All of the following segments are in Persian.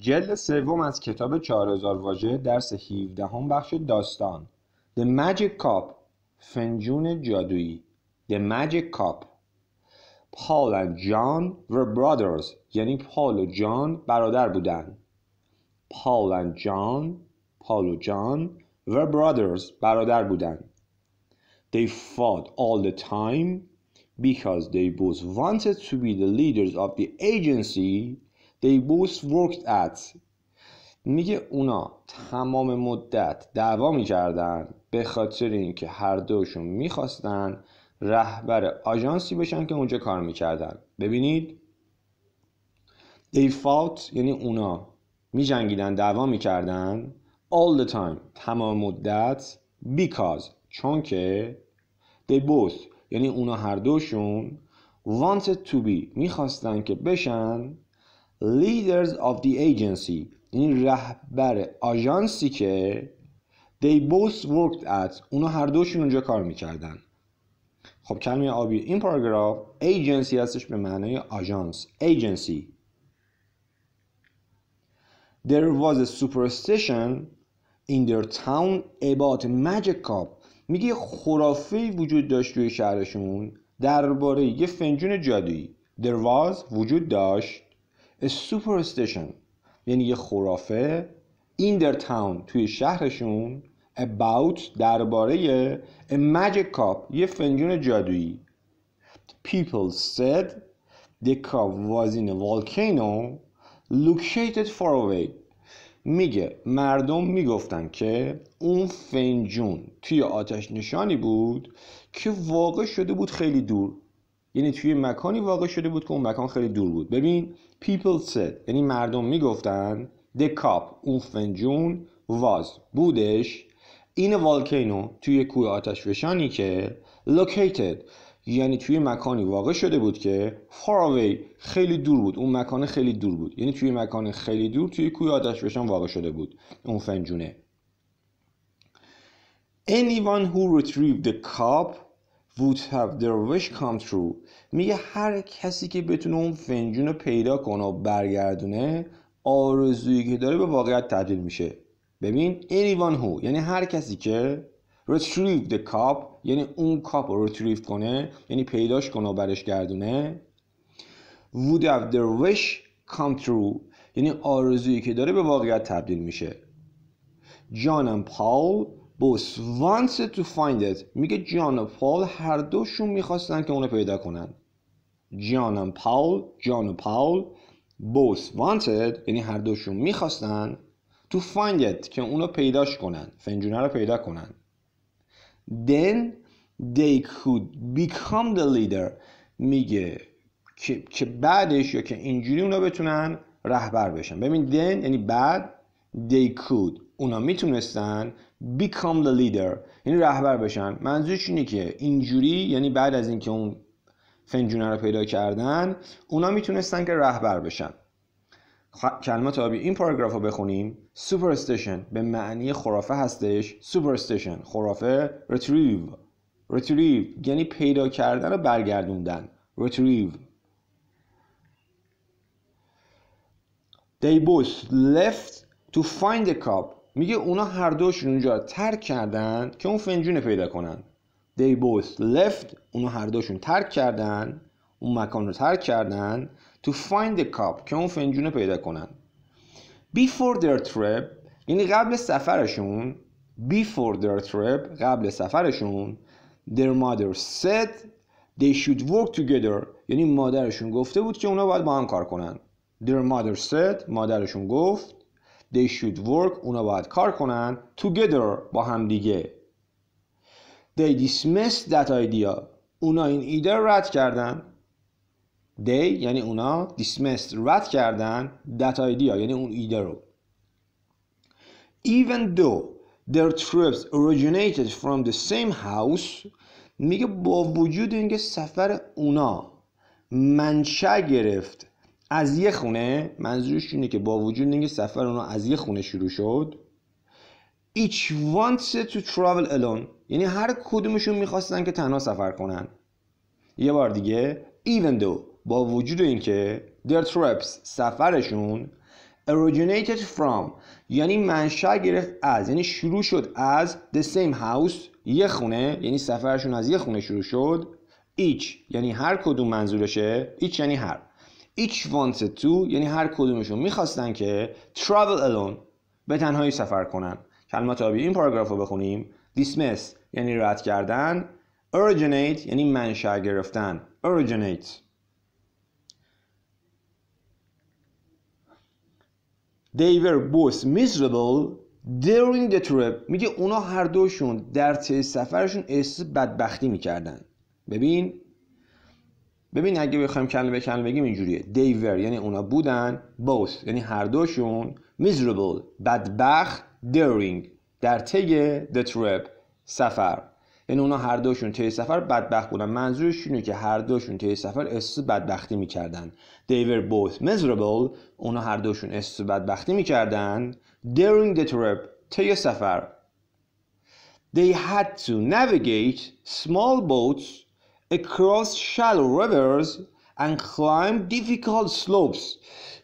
جلد سوم از کتاب 4000 واژه درس 17 هم بخش داستان The Magic Cup فنجون جادویی The Magic Cup Paul و جان were brothers یعنی پال و جان برادر بودند. پال و جان پال و جان were brothers برادر بودند. They fought all the time because they both wanted to be the leaders of the agency They both worked at میگه اونا تمام مدت دعوا میکردن به خاطر اینکه هر دوشون میخواستن رهبر آژانسی بشن که اونجا کار میکردن ببینید They fought یعنی اونا میجنگیدن دعوا میکردن all the time تمام مدت because چون که they both یعنی اونا هر دوشون wanted to be میخواستن که بشن leaders of the agency این یعنی رهبر آژانسی که they both worked at اونا هر دوشون اونجا کار میکردن خب کلمه آبی این پاراگراف agency هستش به معنای آژانس agency. There was a superstition in their town about magic cup میگه خرافه وجود داشت توی شهرشون درباره یه فنجون جادویی There was وجود داشت A یعنی یه خرافه این تاون توی شهرشون about درباره a magic cup یه فنجون جادویی people said the cup was in a volcano located far away میگه مردم میگفتن که اون فنجون توی آتش نشانی بود که واقع شده بود خیلی دور یعنی توی مکانی واقع شده بود که اون مکان خیلی دور بود ببین people said یعنی مردم میگفتن the cup اون فنجون was بودش این والکینو توی کوه آتش فشانی که located یعنی توی مکانی واقع شده بود که far away خیلی دور بود اون مکان خیلی دور بود یعنی توی مکان خیلی دور توی کوه آتش فشان واقع شده بود اون فنجونه anyone who retrieved the cup would have their wish come true میگه هر کسی که بتونه اون فنجون رو پیدا کنه و برگردونه آرزویی که داره به واقعیت تبدیل میشه ببین anyone هو یعنی هر کسی که retrieve the cup یعنی اون کاپ رو retrieve کنه یعنی پیداش کنه و برش گردونه would have wish come true یعنی آرزویی که داره به واقعیت تبدیل میشه جان و پاول both wants to find it میگه جان و پاول هر دوشون میخواستن که اونو پیدا کنن جان و پاول جان و پاول بوس wanted یعنی هر دوشون میخواستن تو find که اونو پیداش کنن فنجونه رو پیدا کنن then they could become the leader میگه که, که بعدش یا که اینجوری اونا بتونن رهبر بشن ببین then یعنی بعد they could اونا میتونستن become the leader یعنی رهبر بشن منظورش اینه که اینجوری یعنی بعد از اینکه اون فنجونه خب، رو پیدا کردن اونا میتونستن که رهبر بشن خ... کلمات این پاراگراف رو بخونیم سوپرستیشن به معنی خرافه هستش سوپرستیشن خرافه رتریو رتریو یعنی پیدا کردن و برگردوندن رتریو They both left to find the میگه اونا هر دوشون اونجا ترک کردن که اون فنجونه پیدا کنن They both left اونو هر دوشون ترک کردن اون مکان رو ترک کردن To find the cup که اون فنجونه پیدا کنن Before their trip یعنی قبل سفرشون Before their trip قبل سفرشون Their mother said They should work together یعنی مادرشون گفته بود که اونا باید با هم کار کنن Their mother said مادرشون گفت They should work اونا باید کار کنن Together با هم دیگه They dismissed that idea اونا این ایده رو رد کردن They یعنی اونا dismissed رد کردن that idea یعنی اون ایده رو Even though their trips originated from the same house میگه با وجود اینکه سفر اونا منشأ گرفت از یه خونه منظورش اینه که با وجود اینکه سفر اونا از یه خونه شروع شد each wanted to travel alone یعنی هر کدومشون میخواستن که تنها سفر کنن یه بار دیگه even though با وجود اینکه their trips سفرشون originated from یعنی منشأ گرفت از یعنی شروع شد از the same house یه خونه یعنی سفرشون از یه خونه شروع شد each یعنی هر کدوم منظورشه each یعنی هر each wanted to یعنی هر کدومشون میخواستن که travel alone به تنهایی سفر کنن کلمات آبی این پاراگراف رو بخونیم dismiss یعنی رد کردن originate یعنی منشأ گرفتن originate They were both miserable during the trip میگه اونا هر دوشون در طی سفرشون احساس بدبختی میکردن ببین ببین اگه بخوایم کلمه به کلمه بگیم اینجوریه they were یعنی اونا بودن both یعنی هر دوشون miserable بدبخت during در طی the trip سفر یعنی اونا هر دوشون طی سفر بدبخت بودن منظورش اینه که هر دوشون طی سفر احساس بدبختی میکردن they were both miserable اونا هر دوشون احساس بدبختی میکردن during the trip طی سفر they had to navigate small boats across shallow rivers and climb difficult slopes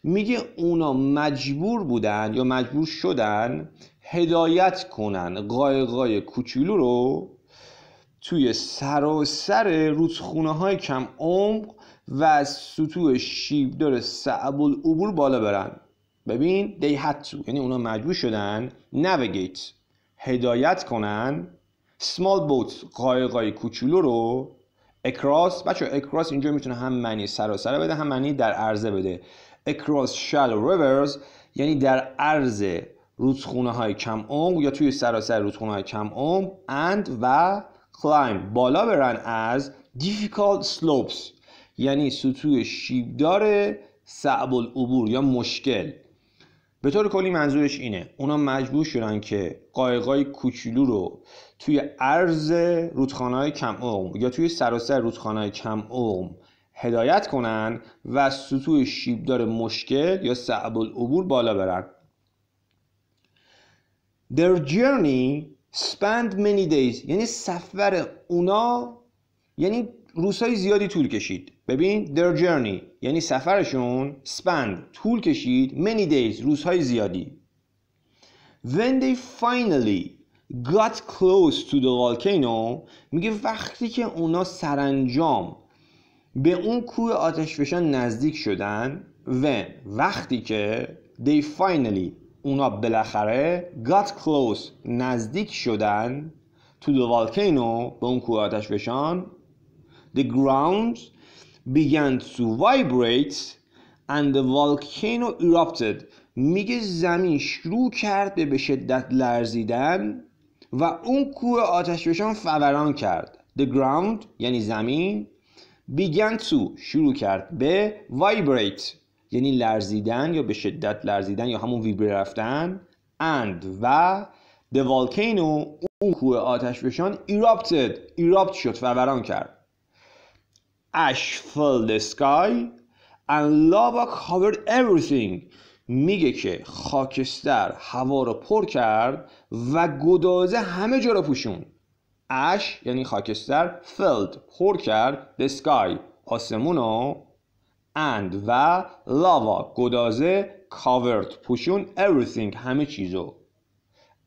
میگه اونا مجبور بودن یا مجبور شدن هدایت کنن قایقای کوچولو رو توی سراسر رودخونه های کم عمق و سطوح شیبدار صعب العبور بالا برن ببین دی تو یعنی اونا مجبور شدن نویگیت هدایت کنن سمال بوت قایقای کوچولو رو اکراس بچه اکراس اینجا میتونه هم معنی سراسر بده هم معنی در عرضه بده across shallow rivers یعنی در عرض رودخونه های کم عمق یا توی سراسر رودخونه های کم عمق and و climb بالا برن از difficult slopes یعنی سطوح شیبدار صعب العبور یا مشکل به طور کلی منظورش اینه اونا مجبور شدن که قایقای کوچولو رو توی عرض رودخانه های کم اوم یا توی سراسر رودخانه های کم اوم هدایت کنن و سطوح شیبدار مشکل یا صعب العبور بالا برن Their journey spanned many days یعنی سفر اونا یعنی روزهای زیادی طول کشید ببین their journey یعنی سفرشون spent طول کشید many days روزهای زیادی when they finally got close to the volcano میگه وقتی که اونا سرانجام به اون کوه آتشفشان نزدیک شدن و وقتی که they finally اونا بالاخره got close نزدیک شدن to the volcano به اون کوه آتشفشان the ground began to vibrate and the volcano erupted میگه زمین شروع کرد به به شدت لرزیدن و اون کوه آتشفشان فوران کرد the ground یعنی زمین بیگن تو شروع کرد به وایبریت یعنی لرزیدن یا به شدت لرزیدن یا همون ویبره رفتن اند و The volcano اون کوه آتش بشان erupted erupt شد فوران کرد Ash fell the sky and lava covered everything میگه که خاکستر هوا رو پر کرد و گدازه همه جا رو پوشوند اش یعنی خاکستر فلد پر کرد the sky آسمونو and و لاوا گدازه covered پوشون everything همه چیزو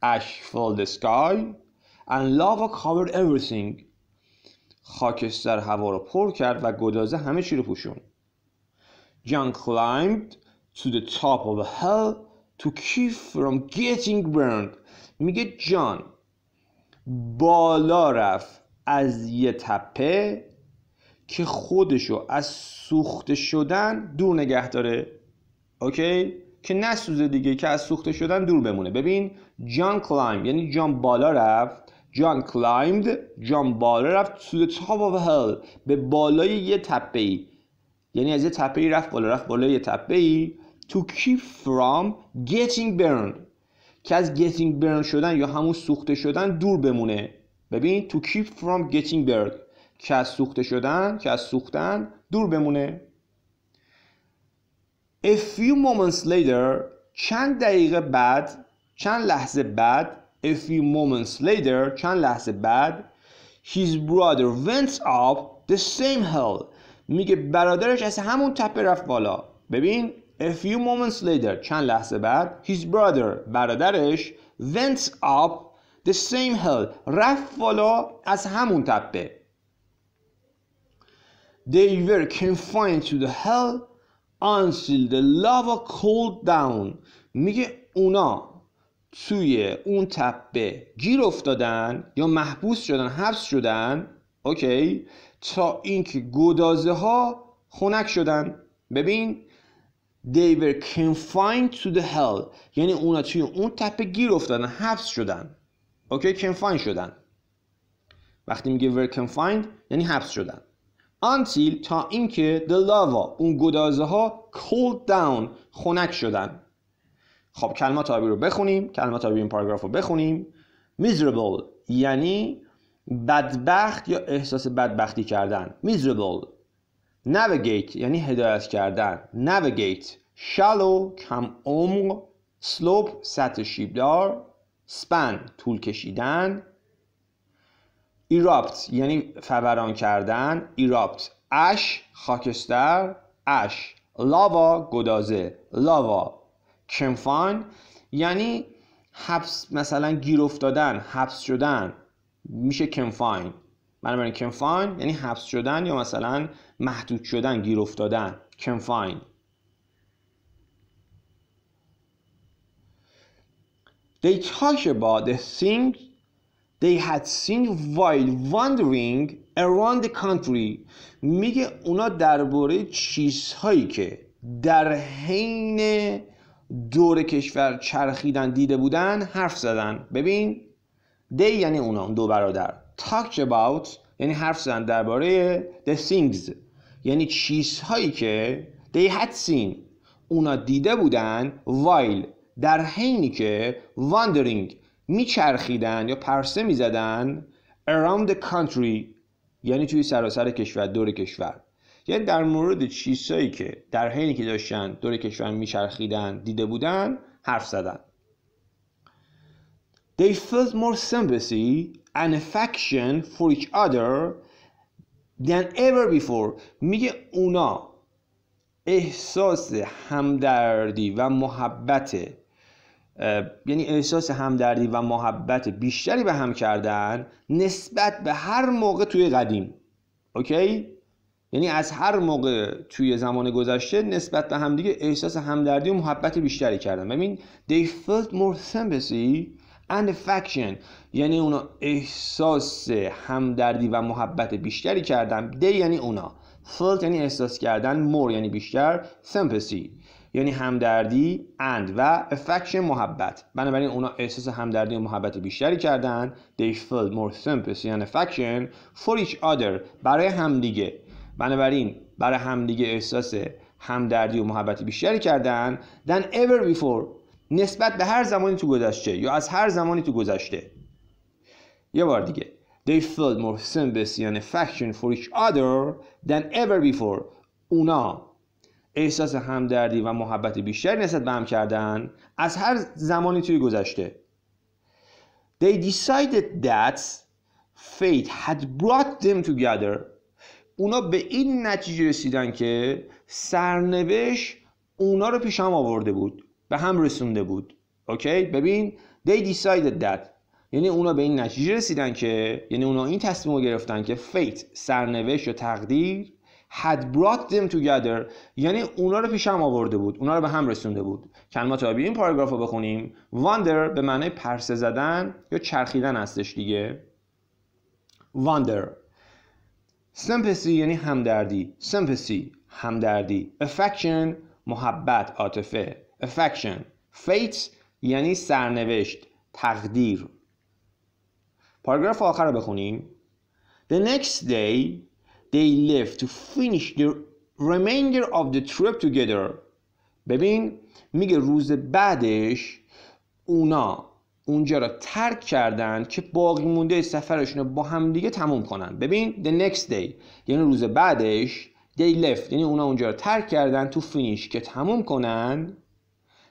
اش filled the sky and lava covered everything خاکستر هوا رو پر کرد و گدازه همه چی رو پوشون جان climbed to the top of a hill to keep from getting burned میگه جان بالا رفت از یه تپه که خودشو از سوخته شدن دور نگه داره اوکی که نسوزه دیگه که از سوخته شدن دور بمونه ببین جان کلایم یعنی جان بالا رفت جان کلایمد جان بالا رفت تو تاپ به بالای یه تپه ای یعنی از یه تپه ای رفت بالا رفت بالای یه تپه ای تو keep from getting burned که از getting برن شدن یا همون سوخته شدن دور بمونه ببین to keep from getting burned که از سوخته شدن که از سوختن دور بمونه A few moments later چند دقیقه بعد چند لحظه بعد A few moments later چند لحظه بعد His brother went up the same hill میگه برادرش از همون تپه رفت بالا ببین A few moments later چند لحظه بعد His brother برادرش Went up the same hill رفت بالا از همون تپه They were confined to the hell until the lava cooled down میگه اونا توی اون تپه گیر افتادن یا محبوس شدن حبس شدن اوکی تا اینکه گدازه ها خنک شدن ببین They were confined to the hell یعنی اونا توی اون تپه گیر افتادن حبس شدن اوکی confined شدن وقتی میگه were confined یعنی حبس شدن until تا اینکه the lava اون گدازه ها cold down خنک شدن خب کلمات آبی رو بخونیم کلمات آبی این پاراگراف رو بخونیم miserable یعنی بدبخت یا احساس بدبختی کردن miserable navigate یعنی هدایت کردن navigate shallow کم عمق slope سطح شیبدار سپن طول کشیدن erupt یعنی فوران کردن erupt ash خاکستر اش لاوا گدازه لاوا کنفاین یعنی حبس مثلا گیر افتادن حبس شدن میشه کنفاین بنابراین کنفاین یعنی حبس شدن یا مثلا محدود شدن گیر افتادن کنفاین They talk about the things they had seen while wandering around the country میگه اونا درباره چیزهایی که در حین دور کشور چرخیدن دیده بودن حرف زدن ببین دی یعنی اونا دو برادر talked about یعنی حرف زدن درباره the things یعنی چیزهایی که they had seen اونا دیده بودن while در حینی که wandering میچرخیدن یا پرسه میزدن around the country یعنی توی سراسر کشور دور کشور یعنی در مورد چیزهایی که در حینی که داشتن دور کشور میچرخیدن دیده بودن حرف زدن They felt more sympathy and affection for each other than ever before میگه اونا احساس همدردی و محبت یعنی احساس همدردی و محبت بیشتری به هم کردن نسبت به هر موقع توی قدیم اوکی یعنی از هر موقع توی زمان گذشته نسبت به همدیگه احساس همدردی و محبت بیشتری کردن ببین they felt more sympathy affection یعنی اونا احساس همدردی و محبت بیشتری کردن دی یعنی اونا felt یعنی احساس کردن more یعنی بیشتر sympathy یعنی همدردی and و affection محبت بنابراین اونا احساس همدردی و محبت بیشتری کردن they felt more sympathy and affection for each other برای همدیگه بنابراین برای همدیگه احساس همدردی و محبت بیشتری کردن than ever before نسبت به هر زمانی تو گذشته یا از هر زمانی تو گذشته یه بار دیگه They felt more sympathy and affection for each other than ever before اونا احساس همدردی و محبت بیشتر نسبت به هم کردن از هر زمانی توی گذشته They decided that fate had brought them together اونا به این نتیجه رسیدن که سرنوشت اونا رو پیش هم آورده بود به هم رسونده بود اوکی ببین they decided that یعنی اونا به این نتیجه رسیدن که یعنی اونا این تصمیم رو گرفتن که فیت سرنوشت یا تقدیر had brought them together یعنی اونا رو پیش هم آورده بود اونا رو به هم رسونده بود کلمات آبی این پاراگراف رو بخونیم wonder به معنی پرسه زدن یا چرخیدن هستش دیگه wonder sympathy یعنی همدردی sympathy همدردی affection محبت عاطفه affection fate یعنی سرنوشت تقدیر پاراگراف آخر رو بخونیم The next day they left to finish the remainder of the trip together ببین میگه روز بعدش اونا اونجا را ترک کردن که باقی مونده سفرشون رو با هم دیگه تموم کنن ببین the next day یعنی روز بعدش they left یعنی اونا اونجا را ترک کردن تو finish که تموم کنن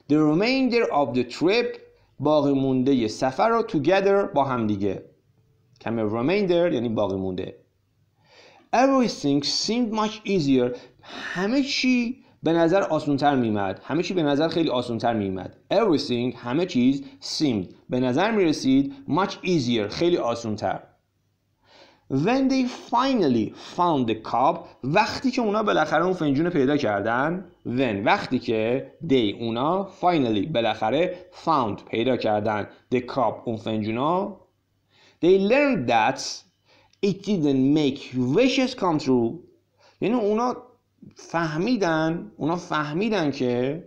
The remainder of the trip باقی مونده سفر رو together با هم دیگه کمه remainder یعنی باقی مونده Everything seemed much easier همه چی به نظر آسانتر میمد همه چی به نظر خیلی آسانتر میمد Everything همه چیز seemed به نظر میرسید much easier خیلی آسانتر. When they finally found the cup وقتی که اونا بالاخره اون فنجون پیدا کردن When وقتی که they اونا finally بالاخره found پیدا کردن the cup اون فنجونا They learned that it didn't make wishes come true یعنی اونا فهمیدن اونا فهمیدن که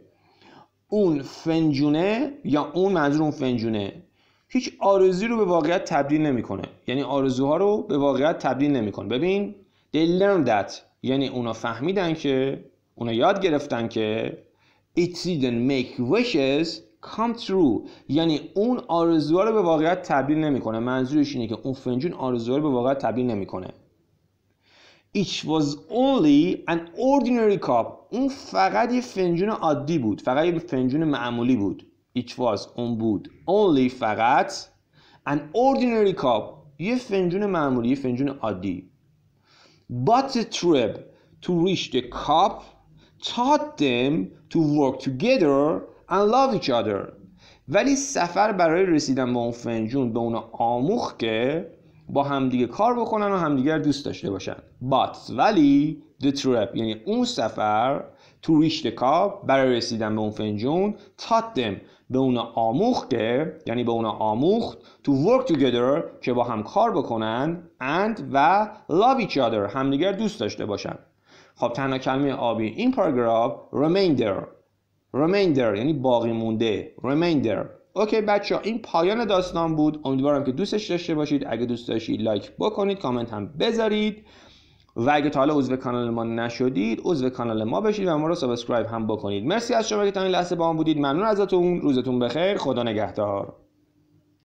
اون فنجونه یا اون منظور اون فنجونه هیچ آرزو رو به واقعیت تبدیل نمیکنه یعنی آرزوها رو به واقعیت تبدیل نمیکنه ببین they learned that یعنی اونا فهمیدن که اونا یاد گرفتن که it didn't make wishes come true یعنی اون آرزوها رو به واقعیت تبدیل نمیکنه منظورش اینه که اون فنجون آرزوها رو به واقعیت تبدیل نمیکنه It was only an ordinary cup اون فقط یه فنجون عادی بود فقط یه فنجون معمولی بود It was اون بود Only فقط An ordinary cup یه فنجون معمولی یه فنجون عادی But the trip to reach the cup taught them to work together and love each other ولی سفر برای رسیدن به اون فنجون به اون آموخت که با همدیگه کار بکنن و همدیگه دوست داشته باشن But ولی the trip یعنی اون سفر to reach the cup برای رسیدن به اون فنجون taught them به اون آموخت یعنی به اون آموخت تو work together که با هم کار بکنن and و love each other همدیگر دوست داشته باشن خب تنها کلمه آبی این پاراگراف remainder remainder یعنی باقی مونده remainder اوکی بچه ها این پایان داستان بود امیدوارم که دوستش داشته باشید اگه دوست داشتید لایک بکنید کامنت هم بذارید و اگه تا حالا عضو کانال ما نشدید عضو کانال ما بشید و ما رو سابسکرایب هم بکنید مرسی از شما که تا این لحظه با ما بودید ممنون ازتون روزتون بخیر خدا نگهدار